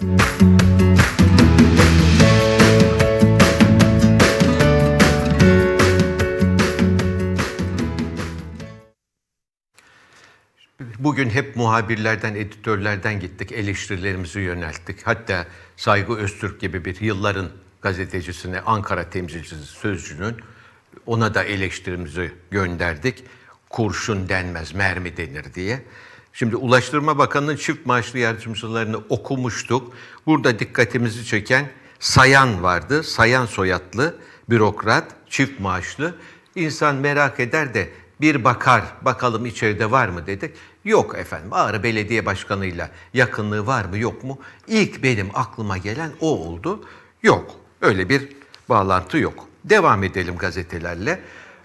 Bugün hep muhabirlerden, editörlerden gittik, eleştirilerimizi yönelttik. Hatta Saygı Öztürk gibi bir yılların gazetecisine, Ankara temsilcisi sözcünün ona da eleştirimizi gönderdik. Kurşun denmez, mermi denir diye. Şimdi Ulaştırma Bakanı'nın çift maaşlı yardımcılarını okumuştuk. Burada dikkatimizi çeken Sayan vardı. Sayan soyadlı bürokrat, çift maaşlı. İnsan merak eder de bir bakar bakalım içeride var mı dedik. Yok efendim Ağrı Belediye Başkanı'yla yakınlığı var mı yok mu? İlk benim aklıma gelen o oldu. Yok öyle bir bağlantı yok. Devam edelim gazetelerle.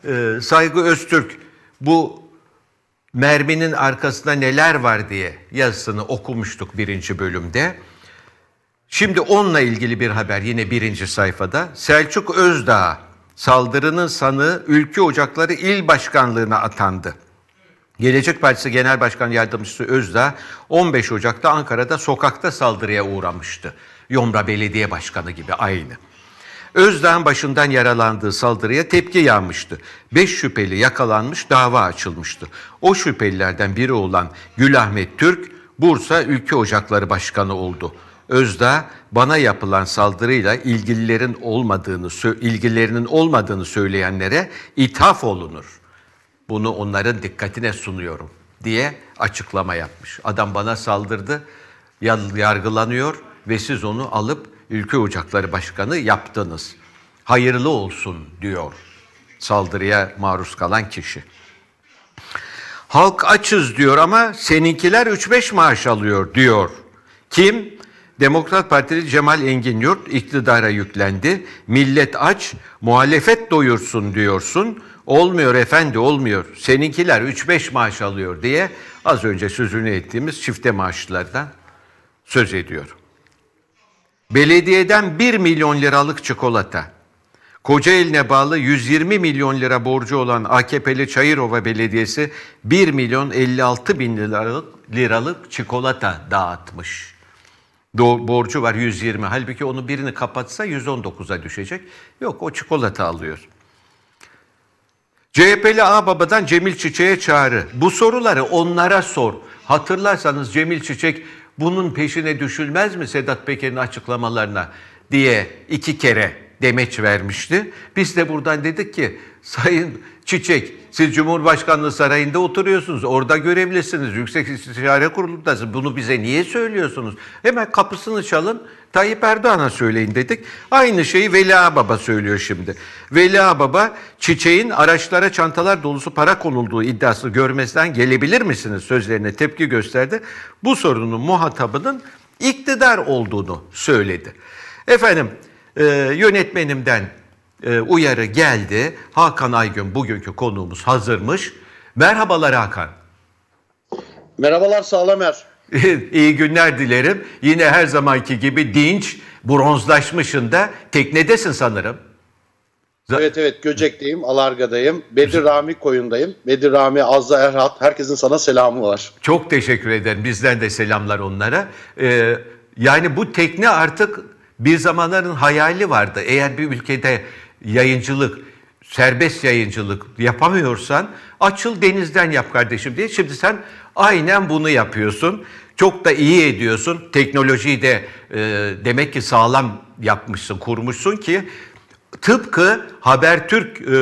Ee, Saygı Öztürk bu merminin arkasında neler var diye yazısını okumuştuk birinci bölümde. Şimdi onunla ilgili bir haber yine birinci sayfada. Selçuk Özdağ saldırının sanığı Ülke Ocakları İl Başkanlığı'na atandı. Gelecek Partisi Genel Başkan Yardımcısı Özdağ 15 Ocak'ta Ankara'da sokakta saldırıya uğramıştı. Yomra Belediye Başkanı gibi aynı. Özdağ'ın başından yaralandığı saldırıya tepki yanmıştı. Beş şüpheli yakalanmış, dava açılmıştı. O şüphelilerden biri olan Gülahmet Türk, Bursa Ülke Ocakları Başkanı oldu. Özda bana yapılan saldırıyla ilgililerin olmadığını, ilgilerinin olmadığını söyleyenlere ithaf olunur. Bunu onların dikkatine sunuyorum diye açıklama yapmış. Adam bana saldırdı, yargılanıyor ve siz onu alıp Ülke Ocakları Başkanı yaptınız. Hayırlı olsun diyor saldırıya maruz kalan kişi. Halk açız diyor ama seninkiler 3-5 maaş alıyor diyor. Kim? Demokrat Partili Cemal Engin Yurt iktidara yüklendi. Millet aç, muhalefet doyursun diyorsun. Olmuyor efendi olmuyor. Seninkiler 3-5 maaş alıyor diye az önce sözünü ettiğimiz çifte maaşlardan söz ediyorum. Belediyeden 1 milyon liralık çikolata, Kocaeli'ne bağlı 120 milyon lira borcu olan AKP'li Çayırova Belediyesi 1 milyon 56 bin liralık, liralık çikolata dağıtmış. Do borcu var 120. Halbuki onu birini kapatsa 119'a düşecek. Yok o çikolata alıyor. CHP'li Ağbaba'dan Cemil Çiçek'e çağrı. Bu soruları onlara sor. Hatırlarsanız Cemil Çiçek bunun peşine düşülmez mi Sedat Peker'in açıklamalarına diye iki kere demeç vermişti. Biz de buradan dedik ki Sayın Çiçek siz Cumhurbaşkanlığı Sarayı'nda oturuyorsunuz. Orada görebilirsiniz. Yüksek İstişare Kurulu'ndasınız. Bunu bize niye söylüyorsunuz? Hemen kapısını çalın Tayyip Erdoğan'a söyleyin dedik. Aynı şeyi Veli Baba söylüyor şimdi. Veli Baba Çiçeğin araçlara çantalar dolusu para konulduğu iddiasını görmesinden gelebilir misiniz sözlerine tepki gösterdi. Bu sorunun muhatabının iktidar olduğunu söyledi. Efendim e, yönetmenimden e, uyarı geldi. Hakan Aygün bugünkü konuğumuz hazırmış. Merhabalar Hakan. Merhabalar Sağlamer. İyi günler dilerim. Yine her zamanki gibi dinç, bronzlaşmışın da teknedesin sanırım. Evet evet Göcek'teyim, Alarga'dayım, Bedir Rami Koyun'dayım. Bedir Rami, Azza Erhat, herkesin sana selamı var. Çok teşekkür ederim. Bizden de selamlar onlara. Ee, yani bu tekne artık bir zamanların hayali vardı. Eğer bir ülkede yayıncılık, serbest yayıncılık yapamıyorsan açıl denizden yap kardeşim diye. Şimdi sen aynen bunu yapıyorsun. Çok da iyi ediyorsun. Teknolojiyi de e, demek ki sağlam yapmışsın, kurmuşsun ki tıpkı Habertürk e,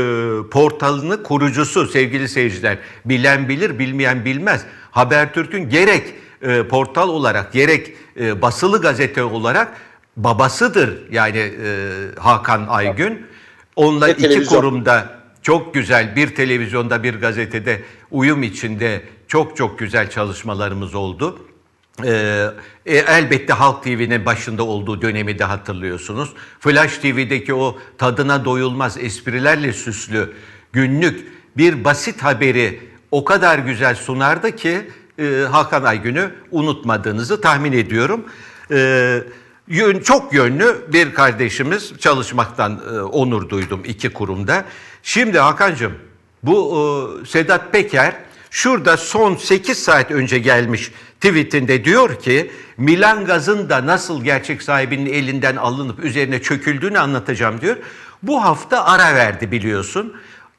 portalını kurucusu sevgili seyirciler bilen bilir, bilmeyen bilmez. Habertürk'ün gerek e, portal olarak gerek e, basılı gazete olarak babasıdır yani e, Hakan Aygün. Onunla Ve iki televizyon. kurumda çok güzel bir televizyonda bir gazetede uyum içinde çok çok güzel çalışmalarımız oldu. Ee, elbette Halk TV'nin başında olduğu dönemi de hatırlıyorsunuz. Flash TV'deki o tadına doyulmaz esprilerle süslü günlük bir basit haberi o kadar güzel sunardı ki e, Hakan Aygün'ü unutmadığınızı tahmin ediyorum. Evet yön, çok yönlü bir kardeşimiz çalışmaktan e, onur duydum iki kurumda. Şimdi Hakan'cığım bu e, Sedat Peker şurada son 8 saat önce gelmiş tweetinde diyor ki Milan gazın da nasıl gerçek sahibinin elinden alınıp üzerine çöküldüğünü anlatacağım diyor. Bu hafta ara verdi biliyorsun.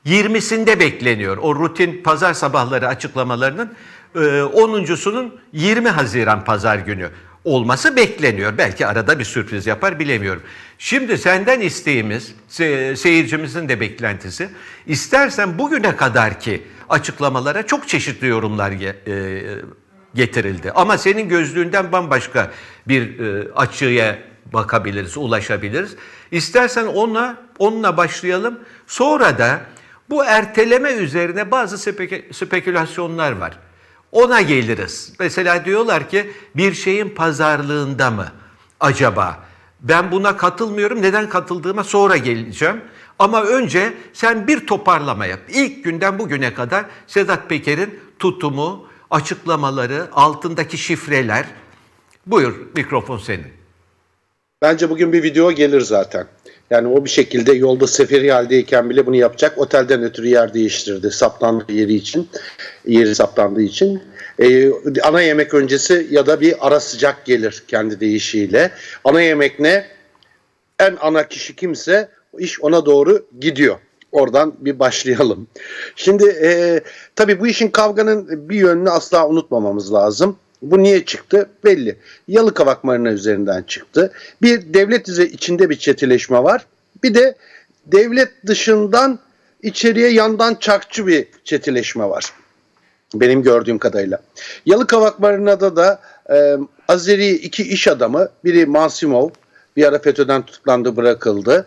20'sinde bekleniyor o rutin pazar sabahları açıklamalarının 10.sunun e, 20 Haziran pazar günü olması bekleniyor. Belki arada bir sürpriz yapar bilemiyorum. Şimdi senden isteğimiz, se seyircimizin de beklentisi. İstersen bugüne kadar ki açıklamalara çok çeşitli yorumlar ge e getirildi. Ama senin gözlüğünden bambaşka bir e açıya bakabiliriz, ulaşabiliriz. İstersen onunla, onunla başlayalım. Sonra da bu erteleme üzerine bazı spekü spekülasyonlar var ona geliriz. Mesela diyorlar ki bir şeyin pazarlığında mı acaba? Ben buna katılmıyorum. Neden katıldığıma sonra geleceğim. Ama önce sen bir toparlama yap. İlk günden bugüne kadar Sedat Peker'in tutumu, açıklamaları, altındaki şifreler. Buyur mikrofon senin. Bence bugün bir video gelir zaten. Yani o bir şekilde yolda seferi haldeyken bile bunu yapacak. Otelden ötürü yer değiştirdi saplandığı yeri için. Yeri saplandığı için. Ee, ana yemek öncesi ya da bir ara sıcak gelir kendi deyişiyle. Ana yemek ne? En ana kişi kimse iş ona doğru gidiyor oradan bir başlayalım. Şimdi e, tabii bu işin kavganın bir yönünü asla unutmamamız lazım. Bu niye çıktı? Belli. Yalıkavak Marina üzerinden çıktı. Bir devlet içinde bir çetileşme var. Bir de devlet dışından içeriye yandan çakçı bir çetileşme var. Benim gördüğüm kadarıyla. Yalıkavak Marina'da da e, Azeri iki iş adamı, biri Mansimov, bir ara FETÖ'den tutuklandı bırakıldı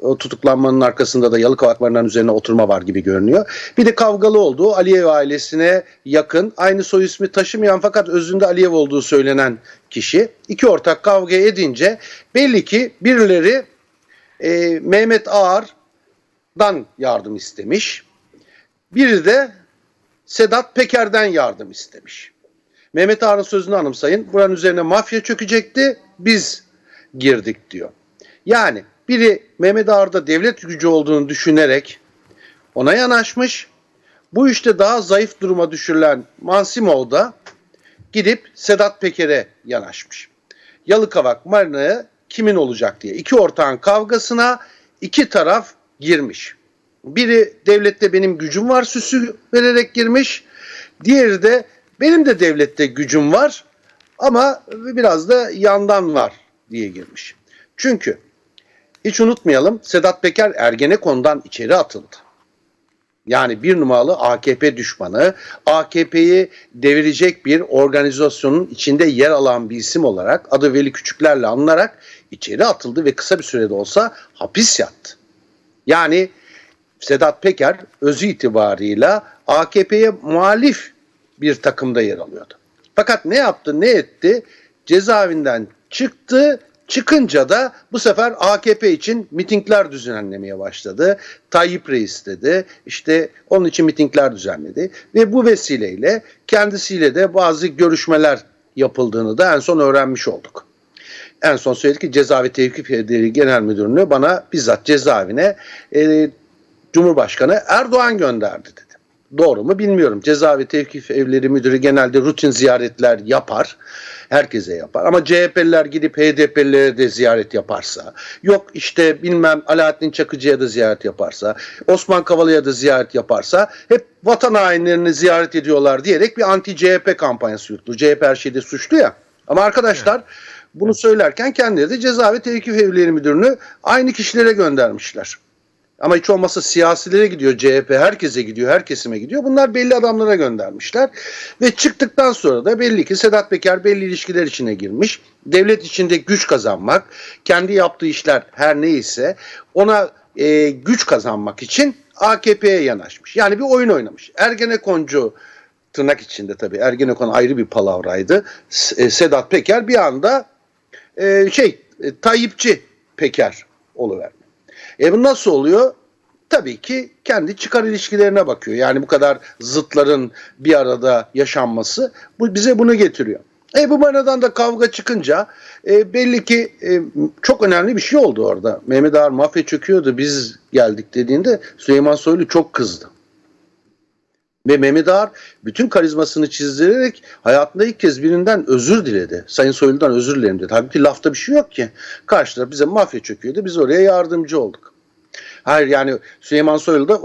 o tutuklanmanın arkasında da yalı Barınağı'nın üzerine oturma var gibi görünüyor. Bir de kavgalı olduğu Aliyev ailesine yakın aynı soy ismi taşımayan fakat özünde Aliyev olduğu söylenen kişi iki ortak kavga edince belli ki birileri e, Mehmet Ağar'dan yardım istemiş. Biri de Sedat Peker'den yardım istemiş. Mehmet Ağar'ın sözünü anımsayın. Buranın üzerine mafya çökecekti. Biz girdik diyor. Yani biri Mehmet Ağar'da devlet gücü olduğunu düşünerek ona yanaşmış. Bu işte daha zayıf duruma düşürülen Mansimov da gidip Sedat Peker'e yanaşmış. Yalıkavak Marina'ya kimin olacak diye. iki ortağın kavgasına iki taraf girmiş. Biri devlette benim gücüm var süsü vererek girmiş. Diğeri de benim de devlette gücüm var ama biraz da yandan var diye girmiş. Çünkü hiç unutmayalım Sedat Peker Ergenekon'dan içeri atıldı. Yani bir numaralı AKP düşmanı, AKP'yi devirecek bir organizasyonun içinde yer alan bir isim olarak adı Veli Küçükler'le anılarak içeri atıldı ve kısa bir sürede olsa hapis yattı. Yani Sedat Peker özü itibarıyla AKP'ye muhalif bir takımda yer alıyordu. Fakat ne yaptı ne etti? Cezaevinden çıktı Çıkınca da bu sefer AKP için mitingler düzenlemeye başladı. Tayyip Reis dedi. işte onun için mitingler düzenledi. Ve bu vesileyle kendisiyle de bazı görüşmeler yapıldığını da en son öğrenmiş olduk. En son söyledi ki Cezaevi Tevkif Ederi Genel Müdürünü bana bizzat cezaevine e, Cumhurbaşkanı Erdoğan gönderdi dedi. Doğru mu bilmiyorum. Cezaevi Tevkif Evleri Müdürü genelde rutin ziyaretler yapar herkese yapar. Ama CHP'liler gidip HDP'lilere de ziyaret yaparsa, yok işte bilmem Alaaddin Çakıcı'ya da ziyaret yaparsa, Osman Kavala'ya da ziyaret yaparsa hep vatan hainlerini ziyaret ediyorlar diyerek bir anti CHP kampanyası yuttu. CHP her şeyde suçlu ya. Ama arkadaşlar bunu söylerken kendileri de ceza ve tevkif evleri müdürünü aynı kişilere göndermişler. Ama hiç olmazsa siyasilere gidiyor, CHP herkese gidiyor, her kesime gidiyor. Bunlar belli adamlara göndermişler. Ve çıktıktan sonra da belli ki Sedat Peker belli ilişkiler içine girmiş. Devlet içinde güç kazanmak, kendi yaptığı işler her neyse ona e, güç kazanmak için AKP'ye yanaşmış. Yani bir oyun oynamış. Ergenekoncu tırnak içinde tabii Ergenekon ayrı bir palavraydı. E, Sedat Peker bir anda e, şey e, Tayyipçi Peker oluver. E bu nasıl oluyor? Tabii ki kendi çıkar ilişkilerine bakıyor. Yani bu kadar zıtların bir arada yaşanması bu bize bunu getiriyor. E bu manadan da kavga çıkınca e, belli ki e, çok önemli bir şey oldu orada. Mehmet Ağar mafya çöküyordu biz geldik dediğinde Süleyman Soylu çok kızdı. Ve Mehmet Ağar bütün karizmasını çizdirerek hayatında ilk kez birinden özür diledi. Sayın Soylu'dan özür dilerim dedi. Halbuki lafta bir şey yok ki. Karşıda bize mafya çöküyordu. Biz oraya yardımcı olduk. Hayır yani Süleyman Soylu da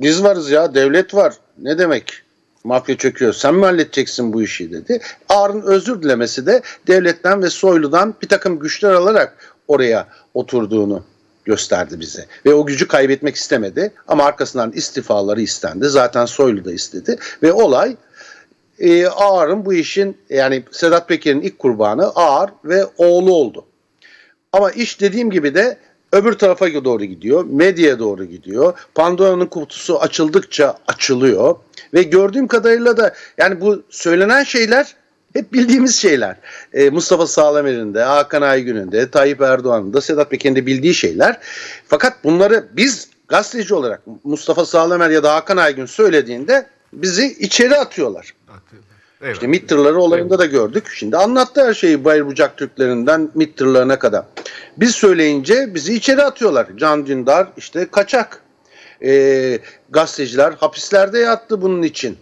biz varız ya devlet var. Ne demek? mafya çöküyor sen mi halledeceksin bu işi dedi. Ağar'ın özür dilemesi de devletten ve Soylu'dan bir takım güçler alarak oraya oturduğunu gösterdi bize. Ve o gücü kaybetmek istemedi ama arkasından istifaları istendi. Zaten Soylu da istedi ve olay e, Ağar'ın bu işin yani Sedat Peker'in ilk kurbanı Ağar ve oğlu oldu. Ama iş dediğim gibi de öbür tarafa doğru gidiyor, medyaya doğru gidiyor. Pandora'nın kutusu açıldıkça açılıyor ve gördüğüm kadarıyla da yani bu söylenen şeyler hep bildiğimiz şeyler. E, Mustafa Sağlamer'in de, Hakan Aygün'ün de, Tayyip Erdoğan'ın da, Sedat Peker'in de bildiği şeyler. Fakat bunları biz gazeteci olarak Mustafa Sağlamer ya da Hakan Aygün söylediğinde bizi içeri atıyorlar. Atıyorlar. İşte MİT olayında Eyvallah. da gördük. Şimdi anlattı her şeyi Bayır Bucak Türklerinden MİT kadar. Biz söyleyince bizi içeri atıyorlar. Can Dündar işte kaçak. E, gazeteciler hapislerde yattı bunun için.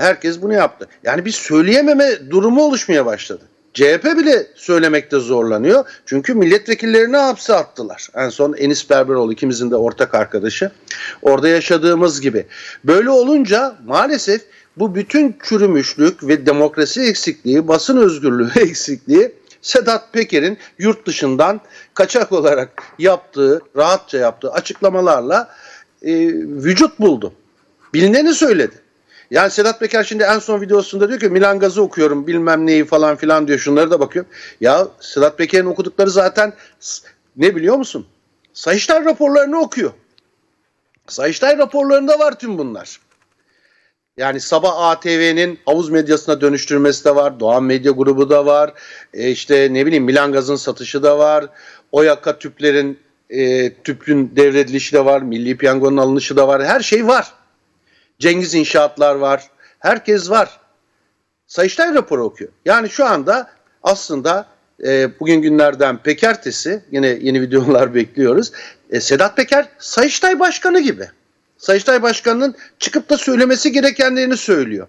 Herkes bunu yaptı. Yani bir söyleyememe durumu oluşmaya başladı. CHP bile söylemekte zorlanıyor. Çünkü milletvekillerini hapse attılar. En son Enis Berberoğlu ikimizin de ortak arkadaşı. Orada yaşadığımız gibi. Böyle olunca maalesef bu bütün çürümüşlük ve demokrasi eksikliği, basın özgürlüğü eksikliği Sedat Peker'in yurt dışından kaçak olarak yaptığı, rahatça yaptığı açıklamalarla e, vücut buldu. Bilineni söyledi. Yani Sedat Peker şimdi en son videosunda diyor ki Milan Gaz'ı okuyorum bilmem neyi falan filan diyor şunları da bakıyorum. Ya Sedat Peker'in okudukları zaten ne biliyor musun? Sayıştay raporlarını okuyor. Sayıştay raporlarında var tüm bunlar. Yani Sabah ATV'nin havuz medyasına dönüştürmesi de var. Doğan Medya Grubu da var. E işte ne bileyim Milan Gaz'ın satışı da var. Oyaka tüplerin e, tüpün devredilişi de var. Milli Piyango'nun alınışı da var. Her şey var. Cengiz İnşaatlar var. Herkes var. Sayıştay raporu okuyor. Yani şu anda aslında e, bugün günlerden Pekertesi yine yeni videolar bekliyoruz. E, Sedat Peker Sayıştay Başkanı gibi. Sayıştay Başkanı'nın çıkıp da söylemesi gerekenlerini söylüyor.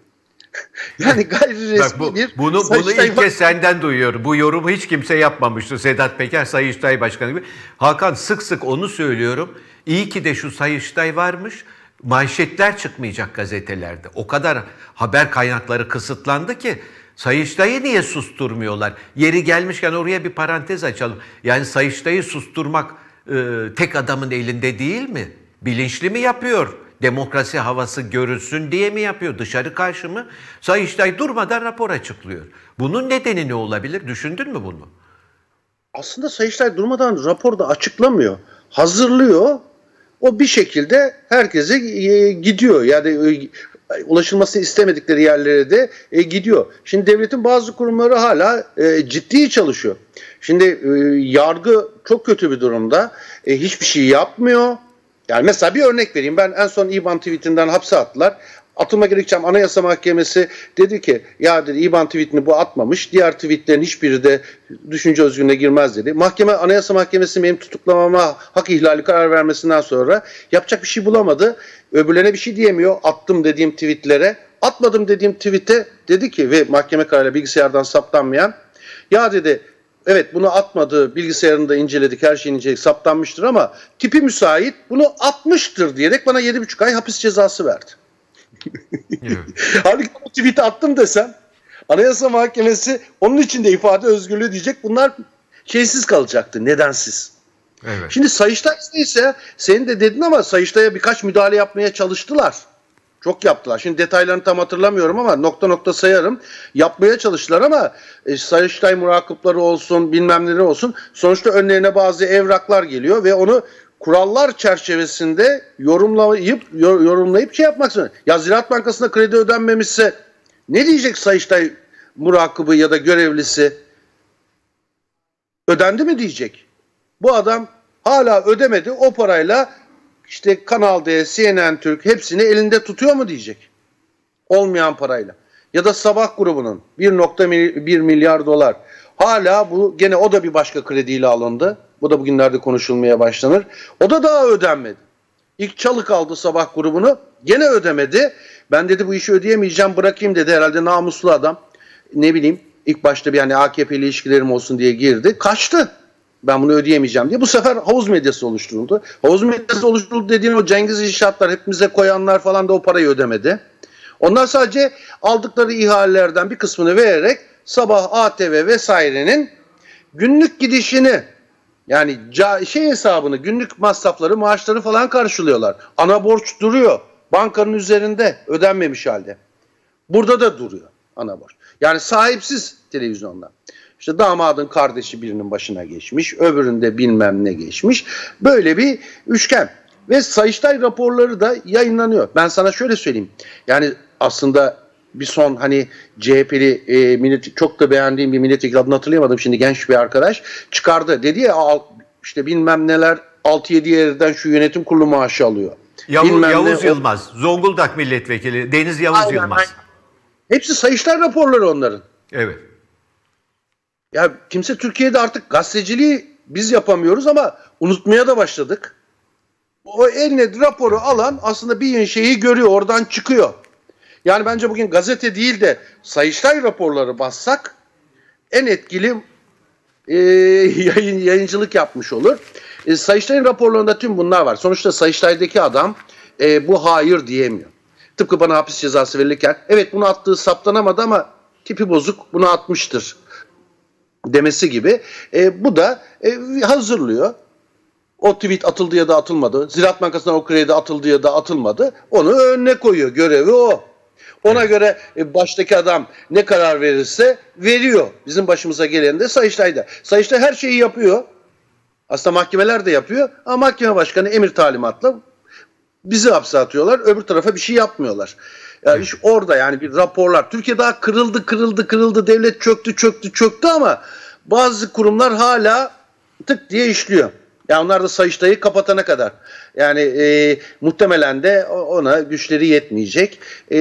yani gayri resmi Bak, bu, bir bunu, Sayıştay bunu ilk kez senden duyuyorum. Bu yorumu hiç kimse yapmamıştı. Sedat Peker Sayıştay Başkanı gibi. Hakan sık sık onu söylüyorum. İyi ki de şu Sayıştay varmış manşetler çıkmayacak gazetelerde. O kadar haber kaynakları kısıtlandı ki Sayıştay'ı niye susturmuyorlar? Yeri gelmişken oraya bir parantez açalım. Yani Sayıştay'ı susturmak e, tek adamın elinde değil mi? Bilinçli mi yapıyor? Demokrasi havası görülsün diye mi yapıyor? Dışarı karşı mı? Sayıştay durmadan rapor açıklıyor. Bunun nedeni ne olabilir? Düşündün mü bunu? Aslında Sayıştay durmadan raporda açıklamıyor. Hazırlıyor, o bir şekilde herkese e, gidiyor. Yani e, ulaşılmasını istemedikleri yerlere de e, gidiyor. Şimdi devletin bazı kurumları hala e, ciddi çalışıyor. Şimdi yargı çok kötü bir durumda. hiçbir şey yapmıyor. Yani mesela bir örnek vereyim. Ben en son İBAN tweetinden hapse attılar. Atılma gerekçem Anayasa Mahkemesi dedi ki ya dedi İBAN tweetini bu atmamış. Diğer tweetlerin hiçbiri de düşünce özgürlüğüne girmez dedi. Mahkeme Anayasa Mahkemesi benim tutuklamama hak ihlali karar vermesinden sonra yapacak bir şey bulamadı. Öbürlerine bir şey diyemiyor. Attım dediğim tweetlere. Atmadım dediğim tweete dedi ki ve mahkeme kararıyla bilgisayardan saptanmayan ya dedi evet bunu atmadı bilgisayarını da inceledik her şeyini inceledik saptanmıştır ama tipi müsait bunu atmıştır diyerek bana 7,5 ay hapis cezası verdi. Halbuki o tweet attım desem Anayasa Mahkemesi onun için de ifade özgürlüğü diyecek. Bunlar şeysiz kalacaktı, nedensiz. Evet. Şimdi Sayıştay ise senin de dedin ama Sayıştay'a birkaç müdahale yapmaya çalıştılar. Çok yaptılar. Şimdi detaylarını tam hatırlamıyorum ama nokta nokta sayarım. Yapmaya çalıştılar ama e, Sayıştay murakıpları olsun bilmem neleri olsun. Sonuçta önlerine bazı evraklar geliyor ve onu kurallar çerçevesinde yorumlayıp yorumlayıp şey yapmak zorunda. Ya Ziraat Bankası'na kredi ödenmemişse ne diyecek Sayıştay murakabı ya da görevlisi? Ödendi mi diyecek? Bu adam hala ödemedi o parayla işte Kanal D, CNN Türk hepsini elinde tutuyor mu diyecek. Olmayan parayla. Ya da Sabah grubunun 1.1 milyar dolar. Hala bu gene o da bir başka krediyle alındı. Bu da bugünlerde konuşulmaya başlanır. O da daha ödenmedi. İlk çalık aldı sabah grubunu. Gene ödemedi. Ben dedi bu işi ödeyemeyeceğim bırakayım dedi. Herhalde namuslu adam. Ne bileyim ilk başta bir yani AKP ilişkilerim olsun diye girdi. Kaçtı. Ben bunu ödeyemeyeceğim diye. Bu sefer havuz medyası oluşturuldu. Havuz medyası oluşturuldu dediğin o Cengiz İnşaatlar hepimize koyanlar falan da o parayı ödemedi. Onlar sadece aldıkları ihalelerden bir kısmını vererek sabah ATV vesairenin günlük gidişini yani şey hesabını günlük masrafları maaşları falan karşılıyorlar. Ana borç duruyor. Bankanın üzerinde ödenmemiş halde. Burada da duruyor ana borç. Yani sahipsiz televizyonlar. İşte damadın kardeşi birinin başına geçmiş, öbüründe bilmem ne geçmiş. Böyle bir üçgen. Ve Sayıştay raporları da yayınlanıyor. Ben sana şöyle söyleyeyim. Yani aslında bir son hani CHP'li e, millet, çok da beğendiğim bir milletvekili adını hatırlayamadım şimdi genç bir arkadaş çıkardı. Dedi ya işte bilmem neler 6-7 yerden şu yönetim kurulu maaşı alıyor. Yavuz Yavuz ne, Yılmaz, Zonguldak milletvekili Deniz Yavuz aynen, Yılmaz. Aynen. Hepsi sayışlar raporları onların. Evet. Ya kimse Türkiye'de artık gazeteciliği biz yapamıyoruz ama unutmaya da başladık. O eline raporu alan aslında bir şeyi görüyor, oradan çıkıyor. Yani bence bugün gazete değil de Sayıştay raporları bassak en etkili e, yayın, yayıncılık yapmış olur. E, Sayıştay'ın raporlarında tüm bunlar var. Sonuçta Sayıştay'daki adam e, bu hayır diyemiyor. Tıpkı bana hapis cezası verilirken evet bunu attığı saptanamadı ama tipi bozuk bunu atmıştır demesi gibi. E, bu da e, hazırlıyor. O tweet atıldı ya da atılmadı. Ziraat Bankası'ndan o kredi atıldı ya da atılmadı. Onu önüne koyuyor. Görevi o. Ona göre e, baştaki adam ne karar verirse veriyor. Bizim başımıza gelen de Sayıştay'da. Sayıştay her şeyi yapıyor. Aslında mahkemeler de yapıyor. Ama mahkeme başkanı emir talimatla bizi hapse atıyorlar. Öbür tarafa bir şey yapmıyorlar. Yani iş orada yani bir raporlar. Türkiye daha kırıldı kırıldı kırıldı. Devlet çöktü çöktü çöktü ama bazı kurumlar hala tık diye işliyor. Yani onlar da Sayıştay'ı kapatana kadar. Yani e, muhtemelen de ona güçleri yetmeyecek. E,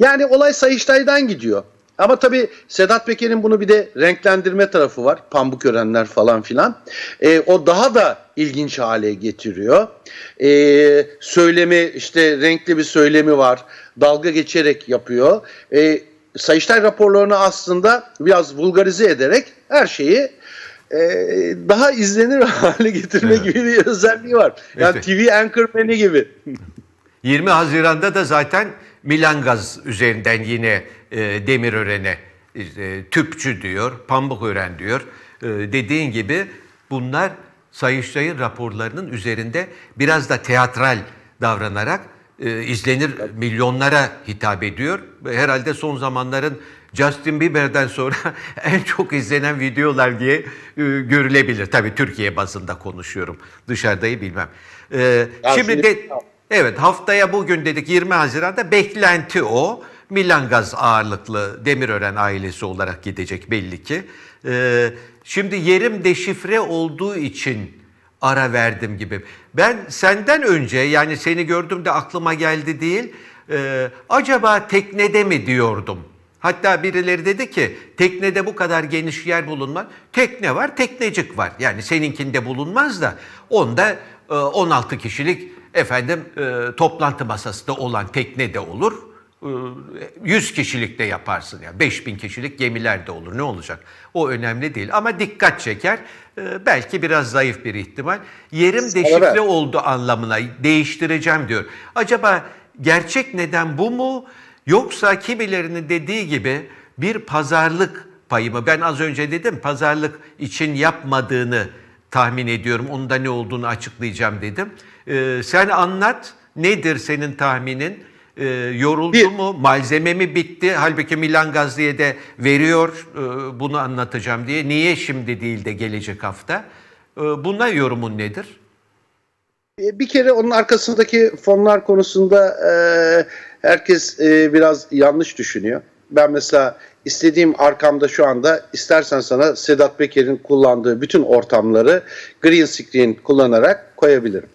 yani olay Sayıştay'dan gidiyor. Ama tabii Sedat Peker'in bunu bir de renklendirme tarafı var. Pambuk örenler falan filan. E, o daha da ilginç hale getiriyor. E, söylemi işte renkli bir söylemi var. Dalga geçerek yapıyor. E, Sayıştay raporlarını aslında biraz vulgarize ederek her şeyi e, daha izlenir hale getirme evet. gibi bir özelliği var. Yani işte. TV anchorman'i gibi. 20 Haziran'da da zaten Milan Gaz üzerinden yine e, Demirören'e işte, tüpçü diyor, Pamukören diyor. E, dediğin gibi bunlar Sayıştay'ın raporlarının üzerinde biraz da teatral davranarak e, izlenir milyonlara hitap ediyor. Herhalde son zamanların Justin Bieber'den sonra en çok izlenen videolar diye e, görülebilir. Tabii Türkiye bazında konuşuyorum. Dışarıdayı bilmem. E, şimdi de evet haftaya bugün dedik 20 Haziran'da beklenti o. Milan Gaz ağırlıklı Demirören ailesi olarak gidecek belli ki. E, şimdi yerim deşifre olduğu için ara verdim gibi. Ben senden önce yani seni gördüm de aklıma geldi değil. E, acaba teknede mi diyordum Hatta birileri dedi ki teknede bu kadar geniş yer bulunmaz. Tekne var, teknecik var. Yani seninkinde bulunmaz da onda 16 e, kişilik efendim e, toplantı masası da olan tekne de olur. 100 e, kişilik de yaparsın ya. Yani 5000 kişilik gemiler de olur. Ne olacak? O önemli değil ama dikkat çeker. Belki biraz zayıf bir ihtimal. Yerim deşifre oldu anlamına değiştireceğim diyor. Acaba gerçek neden bu mu? Yoksa kimilerinin dediği gibi bir pazarlık payı mı? Ben az önce dedim pazarlık için yapmadığını tahmin ediyorum. Onun da ne olduğunu açıklayacağım dedim. Ee, sen anlat nedir senin tahminin? Ee, yoruldu bir, mu? Malzeme mi bitti? Halbuki Milan Gazze'ye de veriyor e, bunu anlatacağım diye. Niye şimdi değil de gelecek hafta? E, buna yorumun nedir? E, bir kere onun arkasındaki fonlar konusunda e, Herkes e, biraz yanlış düşünüyor. Ben mesela istediğim arkamda şu anda istersen sana Sedat Peker'in kullandığı bütün ortamları green screen kullanarak koyabilirim.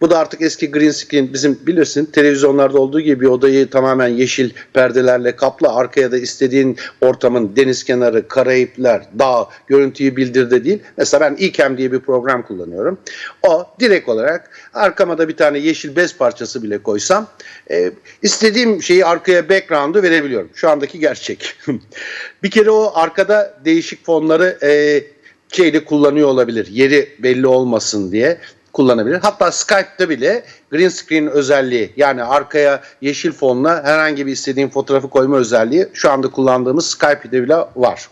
Bu da artık eski green screen bizim bilirsin televizyonlarda olduğu gibi odayı tamamen yeşil perdelerle kapla. Arkaya da istediğin ortamın deniz kenarı, karayipler, dağ görüntüyü bildirde değil. Mesela ben İKEM diye bir program kullanıyorum. O direkt olarak arkama da bir tane yeşil bez parçası bile koysam e, istediğim şeyi arkaya background'u verebiliyorum. Şu andaki gerçek. bir kere o arkada değişik fonları e, şeyde kullanıyor olabilir. Yeri belli olmasın diye kullanabilir. Hatta Skype'da bile green screen özelliği yani arkaya yeşil fonla herhangi bir istediğin fotoğrafı koyma özelliği şu anda kullandığımız Skype'de bile var.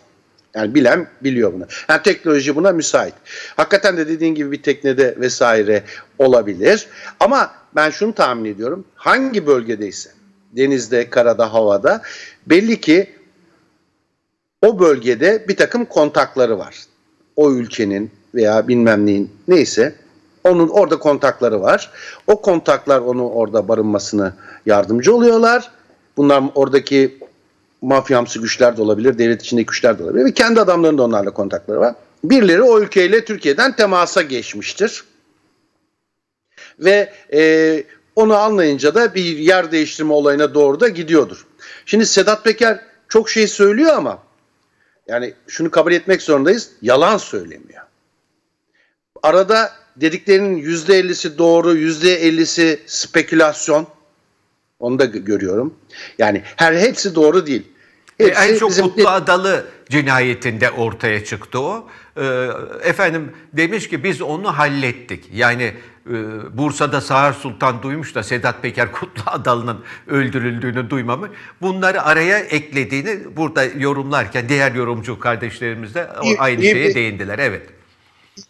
Yani bilen biliyor bunu. Yani teknoloji buna müsait. Hakikaten de dediğin gibi bir teknede vesaire olabilir. Ama ben şunu tahmin ediyorum. Hangi bölgedeyse denizde, karada, havada belli ki o bölgede bir takım kontakları var. O ülkenin veya bilmem neyin neyse onun orada kontakları var. O kontaklar onu orada barınmasını yardımcı oluyorlar. Bunlar oradaki mafyamsı güçler de olabilir, devlet içindeki güçler de olabilir. Ve kendi adamlarının da onlarla kontakları var. Birileri o ülkeyle Türkiye'den temasa geçmiştir. Ve e, onu anlayınca da bir yer değiştirme olayına doğru da gidiyordur. Şimdi Sedat Peker çok şey söylüyor ama yani şunu kabul etmek zorundayız. Yalan söylemiyor. Arada dediklerinin %50'si doğru, %50'si spekülasyon. Onu da görüyorum. Yani her hepsi doğru değil. Hepsi en çok bizim... Kutlu Adalı cinayetinde ortaya çıktı o. Ee, efendim demiş ki biz onu hallettik. Yani e, Bursa'da Sahar Sultan duymuş da Sedat Peker Kutlu Adalı'nın öldürüldüğünü duymamış. Bunları araya eklediğini burada yorumlarken diğer yorumcu kardeşlerimiz de aynı iyi, şeye değindiler. Evet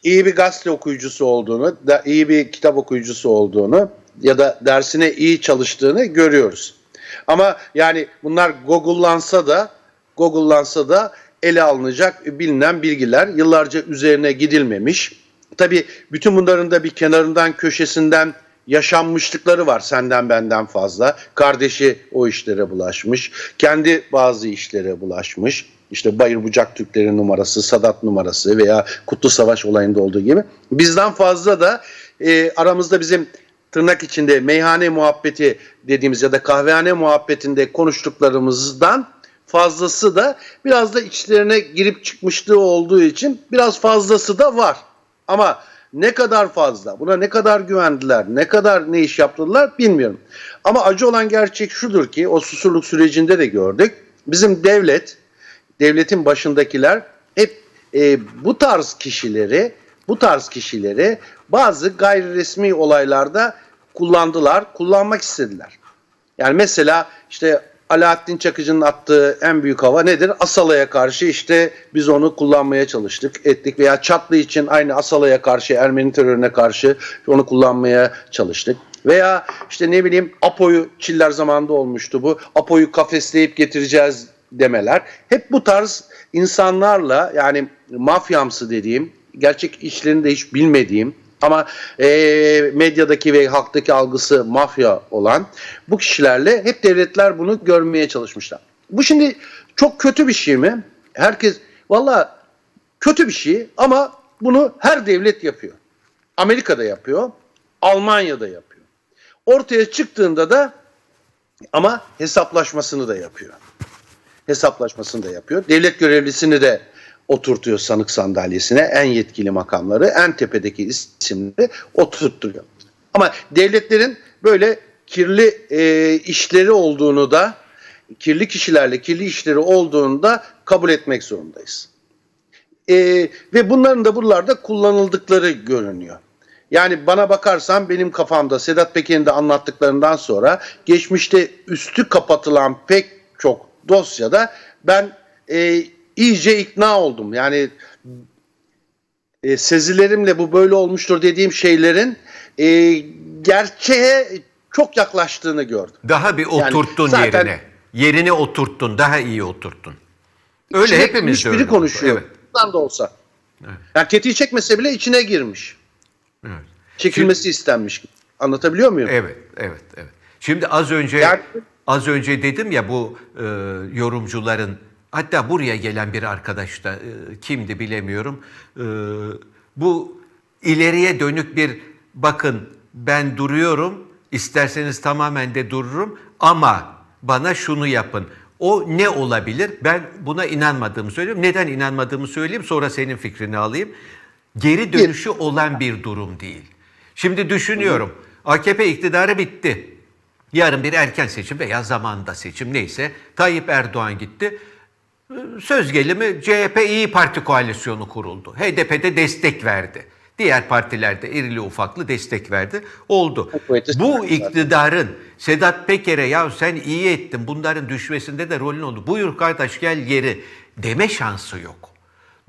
iyi bir gazete okuyucusu olduğunu, da iyi bir kitap okuyucusu olduğunu ya da dersine iyi çalıştığını görüyoruz. Ama yani bunlar Google'lansa da Google'lansa da ele alınacak bilinen bilgiler yıllarca üzerine gidilmemiş. Tabi bütün bunların da bir kenarından köşesinden yaşanmışlıkları var senden benden fazla. Kardeşi o işlere bulaşmış, kendi bazı işlere bulaşmış işte Bayır Bucak Türkleri numarası, Sadat numarası veya Kutlu Savaş olayında olduğu gibi. Bizden fazla da e, aramızda bizim tırnak içinde meyhane muhabbeti dediğimiz ya da kahvehane muhabbetinde konuştuklarımızdan fazlası da biraz da içlerine girip çıkmışlığı olduğu için biraz fazlası da var. Ama ne kadar fazla, buna ne kadar güvendiler, ne kadar ne iş yaptılar bilmiyorum. Ama acı olan gerçek şudur ki o susurluk sürecinde de gördük. Bizim devlet devletin başındakiler hep e, bu tarz kişileri bu tarz kişileri bazı gayri resmi olaylarda kullandılar, kullanmak istediler. Yani mesela işte Alaaddin Çakıcı'nın attığı en büyük hava nedir? Asala'ya karşı işte biz onu kullanmaya çalıştık, ettik veya Çatlı için aynı Asala'ya karşı, Ermeni terörüne karşı onu kullanmaya çalıştık. Veya işte ne bileyim Apo'yu Çiller zamanında olmuştu bu. Apo'yu kafesleyip getireceğiz demeler. Hep bu tarz insanlarla yani mafyamsı dediğim, gerçek işlerini de hiç bilmediğim ama e, medyadaki ve halktaki algısı mafya olan bu kişilerle hep devletler bunu görmeye çalışmışlar. Bu şimdi çok kötü bir şey mi? Herkes valla kötü bir şey ama bunu her devlet yapıyor. Amerika'da yapıyor, Almanya'da yapıyor. Ortaya çıktığında da ama hesaplaşmasını da yapıyor hesaplaşmasını da yapıyor. Devlet görevlisini de oturtuyor sanık sandalyesine en yetkili makamları en tepedeki isimleri oturtturuyor. Ama devletlerin böyle kirli e, işleri olduğunu da kirli kişilerle kirli işleri olduğunu da kabul etmek zorundayız. E, ve bunların da buralarda kullanıldıkları görünüyor. Yani bana bakarsan benim kafamda Sedat Peker'in de anlattıklarından sonra geçmişte üstü kapatılan pek çok dosyada ben e, iyice ikna oldum. Yani e, sezilerimle bu böyle olmuştur dediğim şeylerin e, gerçeğe çok yaklaştığını gördüm. Daha bir oturttun yani yerine. yerini oturttun, daha iyi oturttun. Öyle içine hepimiz de öyle. konuşuyor. Evet. da olsa. Evet. Yani tetiği çekmese bile içine girmiş. Evet. Çekilmesi Şimdi, istenmiş. Anlatabiliyor muyum? Evet, evet, evet. Şimdi az önce yani, Az önce dedim ya bu e, yorumcuların hatta buraya gelen bir arkadaş da e, kimdi bilemiyorum. E, bu ileriye dönük bir bakın ben duruyorum isterseniz tamamen de dururum ama bana şunu yapın. O ne olabilir? Ben buna inanmadığımı söylüyorum. Neden inanmadığımı söyleyeyim sonra senin fikrini alayım. Geri dönüşü olan bir durum değil. Şimdi düşünüyorum. AKP iktidarı bitti. Yarın bir erken seçim veya zamanda seçim neyse Tayyip Erdoğan gitti. Söz gelimi CHP İyi Parti koalisyonu kuruldu. HDP de destek verdi. Diğer partilerde irili ufaklı destek verdi. Oldu. Bu iktidarın Sedat Peker'e ya sen iyi ettin bunların düşmesinde de rolün oldu. Buyur kardeş gel geri deme şansı yok.